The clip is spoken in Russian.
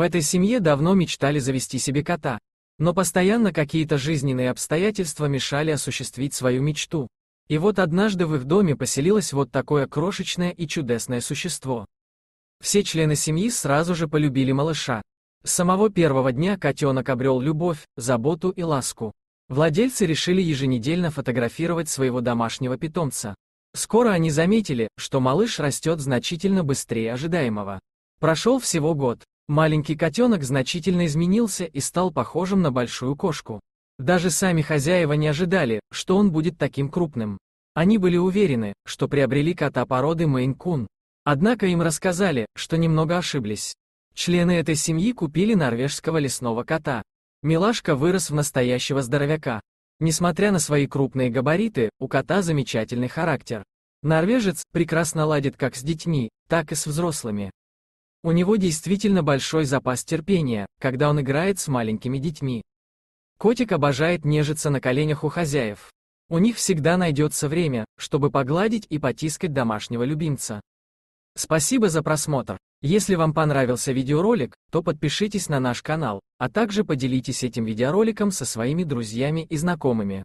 В этой семье давно мечтали завести себе кота, но постоянно какие-то жизненные обстоятельства мешали осуществить свою мечту. И вот однажды в их доме поселилось вот такое крошечное и чудесное существо. Все члены семьи сразу же полюбили малыша. С самого первого дня котенок обрел любовь, заботу и ласку. Владельцы решили еженедельно фотографировать своего домашнего питомца. Скоро они заметили, что малыш растет значительно быстрее ожидаемого. Прошел всего год, Маленький котенок значительно изменился и стал похожим на большую кошку. Даже сами хозяева не ожидали, что он будет таким крупным. Они были уверены, что приобрели кота породы Мейн-кун. Однако им рассказали, что немного ошиблись. Члены этой семьи купили норвежского лесного кота. Милашка вырос в настоящего здоровяка. Несмотря на свои крупные габариты, у кота замечательный характер. Норвежец прекрасно ладит как с детьми, так и с взрослыми. У него действительно большой запас терпения, когда он играет с маленькими детьми. Котик обожает нежиться на коленях у хозяев. У них всегда найдется время, чтобы погладить и потискать домашнего любимца. Спасибо за просмотр. Если вам понравился видеоролик, то подпишитесь на наш канал, а также поделитесь этим видеороликом со своими друзьями и знакомыми.